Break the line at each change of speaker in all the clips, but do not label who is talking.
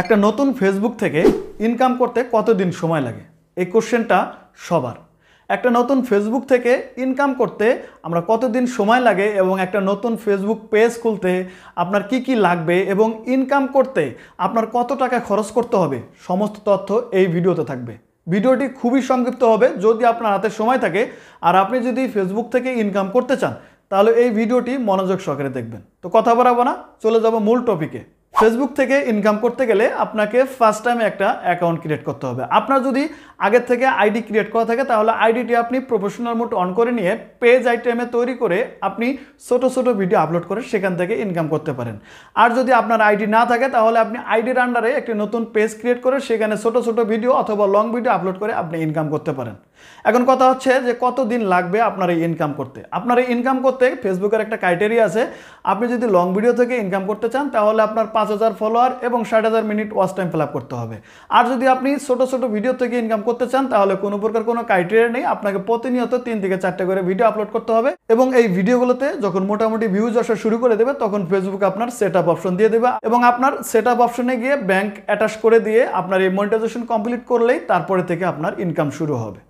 একটা নতুন ফেসবুক থেকে ইনকাম করতে কতদিন সময় লাগে এই কোশ্চেনটা সবার একটা নতুন ফেসবুক থেকে ইনকাম করতে আমরা কতদিন সময় লাগে এবং একটা নতুন ফেসবুক পেজ খুলতে আপনার কি কি লাগবে এবং ইনকাম করতে আপনার কত টাকা খরচ করতে হবে সমস্ত তথ্য এই ভিডিওতে থাকবে ভিডিওটি খুবই সংক্ষিপ্ত হবে যদি আপনার হাতে সময় থাকে আর আপনি যদি ফেসবুক থেকে ইনকাম করতে চান তাহলে এই ভিডিওটি মনোযোগ সহকারে দেখবেন তো কথা বলাবো না চলে যাব মূল টপিকে ফেসবুক থেকে ইনকাম করতে গেলে আপনাকে ফার্স্ট টাইমে একটা অ্যাকাউন্ট ক্রিয়েট করতে হবে আপনার যদি আগের থেকে আইডি ক্রিয়েট করা থাকে তাহলে আইডিটি আপনি প্রফেশনাল মোড অন করে নিয়ে পেজ আইটেমে তৈরি করে আপনি ছোট ছোট ভিডিও আপলোড করে সেখান থেকে ইনকাম করতে পারেন আর যদি আপনার আইডি না থাকে তাহলে আপনি আইডির আন্ডারে একটি নতুন পেজ ক্রিয়েট করে সেখানে ছোট ছোট ভিডিও অথবা লং ভিডিও আপলোড করে আপনি ইনকাম করতে পারেন এখন কথা হচ্ছে যে কত দিন লাগবে আপনার এই ইনকাম করতে আপনার এই ইনকাম করতে ফেসবুকের একটা ক্রাইটেরিয়া আছে আপনি যদি লং ভিডিও থেকে ইনকাম করতে চান তাহলে আপনার পাঁচ হাজার ফলোয়ার এবং ষাট হাজার মিনিট ওয়াচ টাইম ফিল করতে হবে আর যদি আপনি ছোট ছোট ভিডিও থেকে ইনকাম করতে চান তাহলে কোনো প্রকার কোনো ক্রাইটেরিয়া নেই আপনাকে প্রতিনিয়ত তিন থেকে চারটা করে ভিডিও আপলোড করতে হবে এবং এই ভিডিওগুলোতে যখন মোটামুটি ভিউজ আসা শুরু করে দেবে তখন ফেসবুক আপনার সেট অপশন দিয়ে দেবে এবং আপনার সেট অপশনে গিয়ে ব্যাংক অ্যাটাচ করে দিয়ে আপনার এই মনিটাইজেশন কমপ্লিট করলেই তারপরে থেকে আপনার ইনকাম শুরু হবে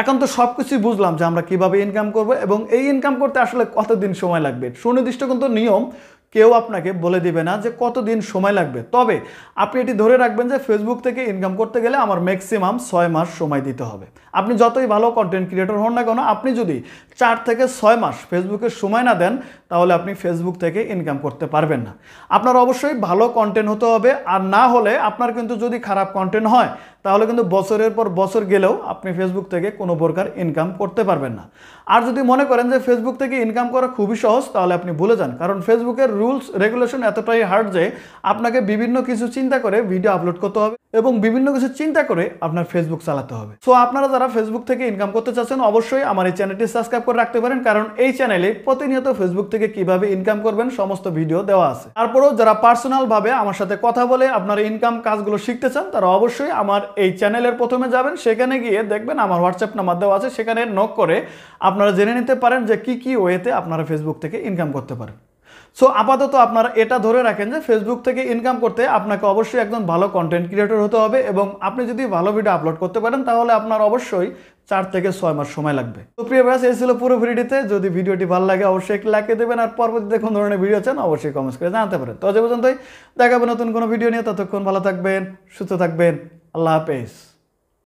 এখন তো সব কিছুই বুঝলাম যে আমরা কিভাবে ইনকাম করব এবং এই ইনকাম করতে আসলে কতদিন সময় লাগবে সুনির্দিষ্ট কিন্তু নিয়ম কেউ আপনাকে বলে দিবে না যে কতদিন সময় লাগবে তবে আপনি এটি ধরে রাখবেন যে ফেসবুক থেকে ইনকাম করতে গেলে আমার ম্যাক্সিমাম ছয় মাস সময় দিতে হবে আপনি যতই ভালো কন্টেন্ট ক্রিয়েটর হন না কেন আপনি যদি চার থেকে ছয় মাস ফেসবুকে সময় না দেন তাহলে আপনি ফেসবুক থেকে ইনকাম করতে পারবেন না আপনার অবশ্যই ভালো কন্টেন্ট হতে হবে আর না হলে আপনার কিন্তু যদি খারাপ কন্টেন্ট হয় তাহলে কিন্তু বছরের পর বছর গেলেও আপনি ফেসবুক থেকে কোনো প্রকার ইনকাম করতে পারবেন না আর যদি মনে করেন যে ফেসবুক থেকে ইনকাম করা খুবই সহজ তাহলে আপনি ভুলে যান কারণ ফেসবুকের রুলস রেগুলেশন এতটাই হার্ড যে আপনাকে বিভিন্ন কিছু চিন্তা করে ভিডিও আপলোড করতে হবে এবং বিভিন্ন কিছু চিন্তা করে আপনার ফেসবুক চালাতে হবে সো আপনারা যারা ফেসবুক থেকে ইনকাম করতে চাচ্ছেন অবশ্যই আমার এই চ্যানেলটি সাবস্ক্রাইব করে রাখতে পারেন কারণ এই চ্যানেলে প্রতিনিয়ত ফেসবুক থেকে থেকে কিভাবে ইনকাম করবেন সমস্ত ভিডিও দেওয়া আছে তারপরেও যারা পার্সোনাল ভাবে আমার সাথে কথা বলে আপনার ইনকাম কাজগুলো শিখতে চান তারা অবশ্যই আমার এই চ্যানেলের প্রথমে যাবেন সেখানে গিয়ে দেখবেন আমার হোয়াটসঅ্যাপ নাম্বার দেওয়া আছে সেখানে নক করে আপনারা জেনে নিতে পারেন যে কি কি ওয়েতে আপনারা ফেসবুক থেকে ইনকাম করতে পারেন সো আপাতত আপনারা এটা ধরে রাখেন যে ফেসবুক থেকে ইনকাম করতে আপনাকে অবশ্যই একজন ভালো কন্টেন্ট ক্রিয়েটর হতে হবে এবং আপনি যদি ভালো ভিডিও আপলোড করতে পারেন তাহলে আপনার অবশ্যই চার থেকে ছয় মাস সময় লাগবে তো প্রিয় ব্যাস এই ছিল পুরো ভিডিওতে যদি ভিডিওটি ভালো লাগে অবশ্যই একটি লাইকে দেবেন আর পরবর্তীতে কোন ধরনের ভিডিও চান অবশ্যই কমেন্টস করে জানাতে পারেন তো যে পর্যন্তই দেখাবেন নতুন কোনো ভিডিও নিয়ে ততক্ষণ ভালো থাকবেন সুস্থ থাকবেন আল্লাহ হাফেজ